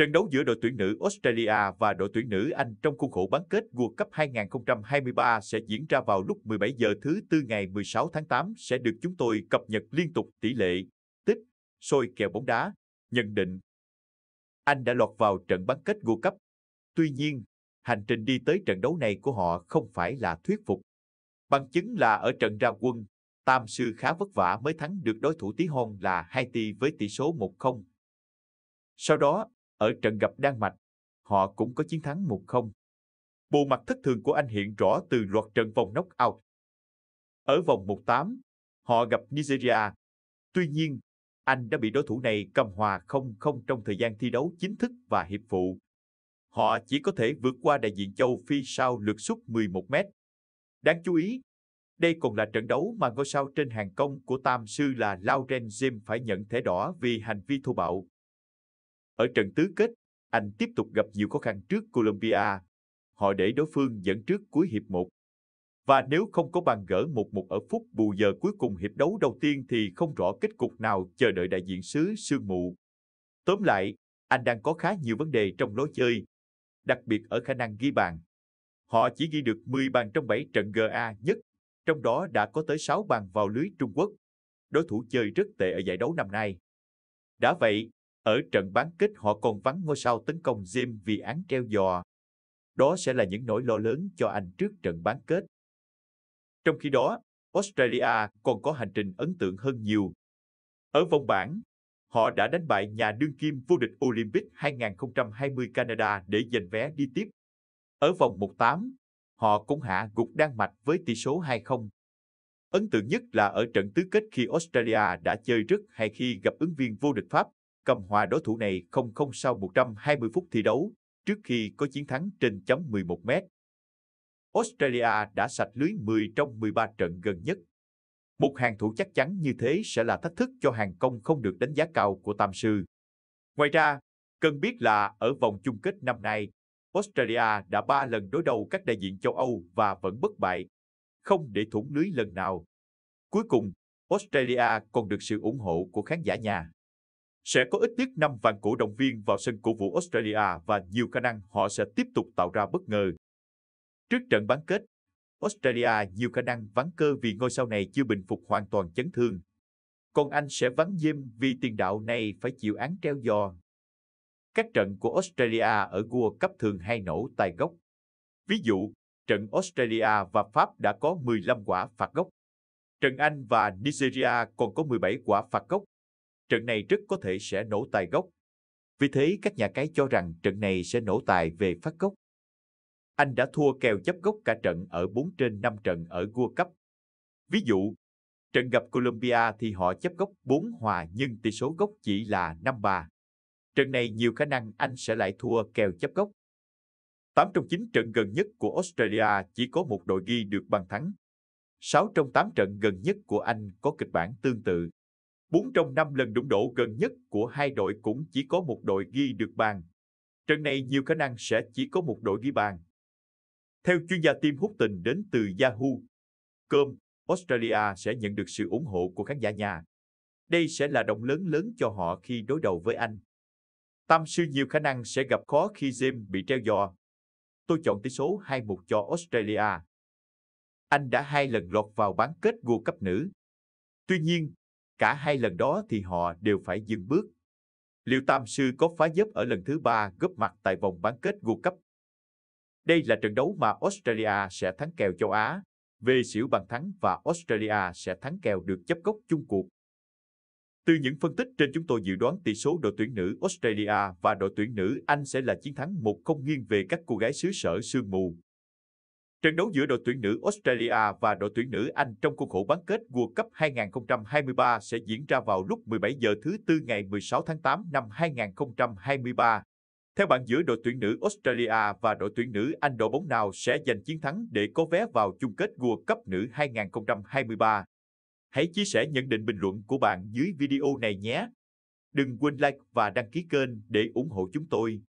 Trận đấu giữa đội tuyển nữ Australia và đội tuyển nữ Anh trong khuôn khổ bán kết World Cup 2023 sẽ diễn ra vào lúc 17 giờ thứ Tư ngày 16 tháng 8 sẽ được chúng tôi cập nhật liên tục tỷ lệ, tích, sôi kèo bóng đá, nhận định. Anh đã lọt vào trận bán kết World Cup. Tuy nhiên, hành trình đi tới trận đấu này của họ không phải là thuyết phục. Bằng chứng là ở trận ra quân, Tam Sư khá vất vả mới thắng được đối thủ tí hon là Haiti với tỷ số 1-0. Sau đó, ở trận gặp Đan Mạch, họ cũng có chiến thắng 1-0. Bộ mặt thất thường của anh hiện rõ từ loạt trận vòng knock-out. Ở vòng 1-8, họ gặp Nigeria. Tuy nhiên, anh đã bị đối thủ này cầm hòa 0-0 trong thời gian thi đấu chính thức và hiệp phụ. Họ chỉ có thể vượt qua đại diện châu Phi sau lượt suất 11 mét. Đáng chú ý, đây còn là trận đấu mà ngôi sao trên hàng công của Tam Sư là Lauren Jim phải nhận thẻ đỏ vì hành vi thô bạo. Ở trận tứ kết, anh tiếp tục gặp nhiều khó khăn trước Colombia. Họ để đối phương dẫn trước cuối hiệp 1. Và nếu không có bàn gỡ 1-1 ở phút bù giờ cuối cùng hiệp đấu đầu tiên thì không rõ kết cục nào chờ đợi đại diện xứ Sương Mù. Tóm lại, anh đang có khá nhiều vấn đề trong lối chơi, đặc biệt ở khả năng ghi bàn. Họ chỉ ghi được 10 bàn trong 7 trận GA nhất, trong đó đã có tới 6 bàn vào lưới Trung Quốc. Đối thủ chơi rất tệ ở giải đấu năm nay. Đã vậy, ở trận bán kết họ còn vắng ngôi sao tấn công Jim vì án treo giò. Đó sẽ là những nỗi lo lớn cho anh trước trận bán kết. Trong khi đó, Australia còn có hành trình ấn tượng hơn nhiều. Ở vòng bảng, họ đã đánh bại nhà đương kim vô địch Olympic 2020 Canada để giành vé đi tiếp. Ở vòng 1-8, họ cũng hạ gục Đan Mạch với tỷ số 2-0. Ấn tượng nhất là ở trận tứ kết khi Australia đã chơi rất hay khi gặp ứng viên vô địch Pháp cầm hòa đối thủ này không không sau 120 phút thi đấu, trước khi có chiến thắng trên chấm 11 mét. Australia đã sạch lưới 10 trong 13 trận gần nhất. Một hàng thủ chắc chắn như thế sẽ là thách thức cho hàng công không được đánh giá cao của Tam Sư. Ngoài ra, cần biết là ở vòng chung kết năm nay, Australia đã ba lần đối đầu các đại diện châu Âu và vẫn bất bại, không để thủng lưới lần nào. Cuối cùng, Australia còn được sự ủng hộ của khán giả nhà. Sẽ có ít nhất 5 vạn cổ động viên vào sân cổ vũ Australia và nhiều khả năng họ sẽ tiếp tục tạo ra bất ngờ. Trước trận bán kết, Australia nhiều khả năng vắng cơ vì ngôi sao này chưa bình phục hoàn toàn chấn thương. Còn Anh sẽ vắng diêm vì tiền đạo này phải chịu án treo giò. Các trận của Australia ở World Cup thường hay nổ tài gốc. Ví dụ, trận Australia và Pháp đã có 15 quả phạt góc. Trận Anh và Nigeria còn có 17 quả phạt góc trận này rất có thể sẽ nổ tài gốc. Vì thế các nhà cái cho rằng trận này sẽ nổ tài về phát gốc. Anh đã thua kèo chấp gốc cả trận ở 4 trên 5 trận ở World Cup. Ví dụ, trận gặp Colombia thì họ chấp gốc 4 hòa nhưng tỷ số gốc chỉ là 5-3. Trận này nhiều khả năng anh sẽ lại thua kèo chấp gốc. 8 trong 9 trận gần nhất của Australia chỉ có một đội ghi được bàn thắng. 6 trong 8 trận gần nhất của Anh có kịch bản tương tự. 4 trong 5 lần đụng độ gần nhất của hai đội cũng chỉ có một đội ghi được bàn. Trận này nhiều khả năng sẽ chỉ có một đội ghi bàn. Theo chuyên gia Tim Hút Tình đến từ Yahoo, Com, Australia sẽ nhận được sự ủng hộ của khán giả nhà. Đây sẽ là động lớn lớn cho họ khi đối đầu với Anh. Tam sư nhiều khả năng sẽ gặp khó khi James bị treo giò. Tôi chọn tỷ số 2-1 cho Australia. Anh đã hai lần lọt vào bán kết World Cup nữ. Tuy nhiên, cả hai lần đó thì họ đều phải dừng bước. Liệu Tam Sư có phá giấc ở lần thứ ba góp mặt tại vòng bán kết World Cup? Đây là trận đấu mà Australia sẽ thắng kèo châu Á, về xỉu bàn thắng và Australia sẽ thắng kèo được chấp góc chung cuộc. Từ những phân tích trên chúng tôi dự đoán tỷ số đội tuyển nữ Australia và đội tuyển nữ Anh sẽ là chiến thắng một không nghiêng về các cô gái xứ sở sương mù. Trận đấu giữa đội tuyển nữ Australia và đội tuyển nữ Anh trong khuôn khổ bán kết World Cup 2023 sẽ diễn ra vào lúc 17 giờ thứ Tư ngày 16 tháng 8 năm 2023. Theo bạn giữa đội tuyển nữ Australia và đội tuyển nữ Anh đội bóng nào sẽ giành chiến thắng để có vé vào chung kết World Cup nữ 2023? Hãy chia sẻ nhận định bình luận của bạn dưới video này nhé. Đừng quên like và đăng ký kênh để ủng hộ chúng tôi.